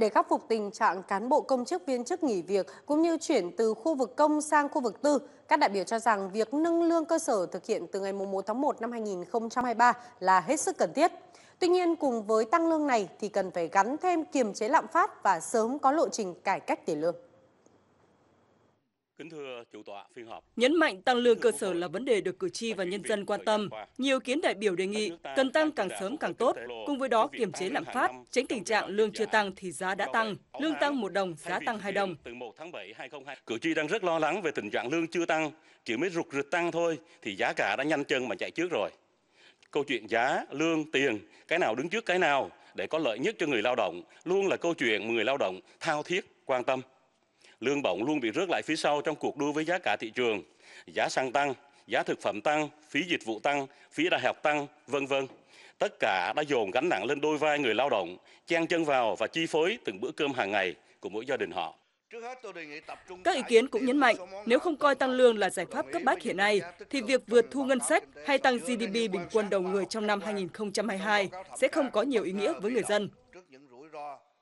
để khắc phục tình trạng cán bộ công chức viên chức nghỉ việc cũng như chuyển từ khu vực công sang khu vực tư. Các đại biểu cho rằng việc nâng lương cơ sở thực hiện từ ngày 1 tháng 1 năm 2023 là hết sức cần thiết. Tuy nhiên, cùng với tăng lương này thì cần phải gắn thêm kiềm chế lạm phát và sớm có lộ trình cải cách tiền lương. Kính thưa chủ tọa, phiên họp. Nhấn mạnh tăng lương cơ sở là vấn đề được cử tri và nhân dân quan tâm. Nhiều kiến đại biểu đề nghị cần tăng càng sớm càng tốt, cùng với đó kiềm chế lạm phát, tránh tình trạng lương chưa tăng thì giá đã tăng, lương tăng một đồng, giá tăng hai đồng. Từ 1 tháng 7 2020, cử tri đang rất lo lắng về tình trạng lương chưa tăng, chỉ mới rụt rịch tăng thôi thì giá cả đã nhanh chân mà chạy trước rồi. Câu chuyện giá, lương, tiền, cái nào đứng trước cái nào để có lợi nhất cho người lao động luôn là câu chuyện người lao động thao thiết quan tâm lương bổng luôn bị rớt lại phía sau trong cuộc đua với giá cả thị trường, giá xăng tăng, giá thực phẩm tăng, phí dịch vụ tăng, phí đại học tăng, vân vân. Tất cả đã dồn gánh nặng lên đôi vai người lao động, chen chân vào và chi phối từng bữa cơm hàng ngày của mỗi gia đình họ. Các ý kiến cũng nhấn mạnh, nếu không coi tăng lương là giải pháp cấp bách hiện nay, thì việc vượt thu ngân sách hay tăng GDP bình quân đầu người trong năm 2022 sẽ không có nhiều ý nghĩa với người dân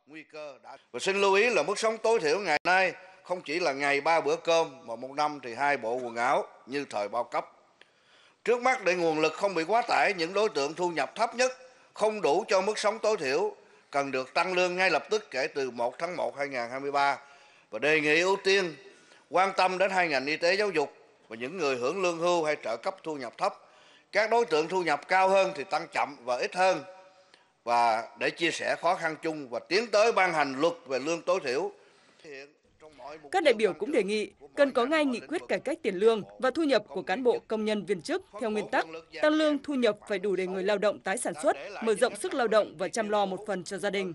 nguy cơ đã và xin lưu ý là mức sống tối thiểu ngày nay không chỉ là ngày ba bữa cơm mà một năm thì hai bộ quần áo như thời bao cấp trước mắt để nguồn lực không bị quá tải những đối tượng thu nhập thấp nhất không đủ cho mức sống tối thiểu cần được tăng lương ngay lập tức kể từ 1 tháng 1 2023 và đề nghị ưu tiên quan tâm đến hai ngành y tế giáo dục và những người hưởng lương hưu hay trợ cấp thu nhập thấp các đối tượng thu nhập cao hơn thì tăng chậm và ít hơn và để chia sẻ khó khăn chung và tiến tới ban hành luật về lương tối thiểu. Các đại biểu cũng đề nghị cần có ngay nghị quyết cải cách tiền lương và thu nhập của cán bộ công nhân viên chức theo nguyên tắc tăng lương thu nhập phải đủ để người lao động tái sản xuất, mở rộng sức lao động và chăm lo một phần cho gia đình.